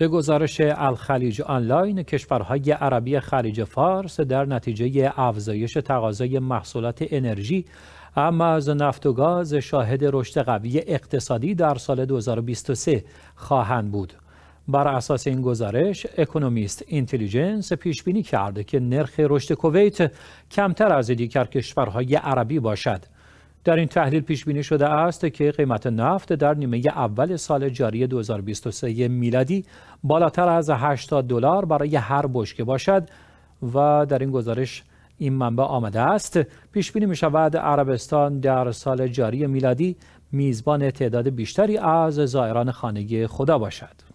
به گزارش الخلیج آنلاین کشورهای عربی خلیج فارس در نتیجه افزایش تقاضای محصولات انرژی اما از نفت و گاز شاهد رشد قوی اقتصادی در سال 2023 خواهند بود. بر اساس این گزارش اکونومیست اینتلیجنس پیش بینی کرده که نرخ رشد کویت کمتر از دیگر کشورهای عربی باشد. در این تحلیل پیش بینی شده است که قیمت نفت در نیمه اول سال جاری 2023 میلادی بالاتر از 80 دلار برای هر بشکه باشد و در این گزارش این منبع آمده است پیش بینی می شود عربستان در سال جاری میلادی میزبان تعداد بیشتری از زائران خانگی خدا باشد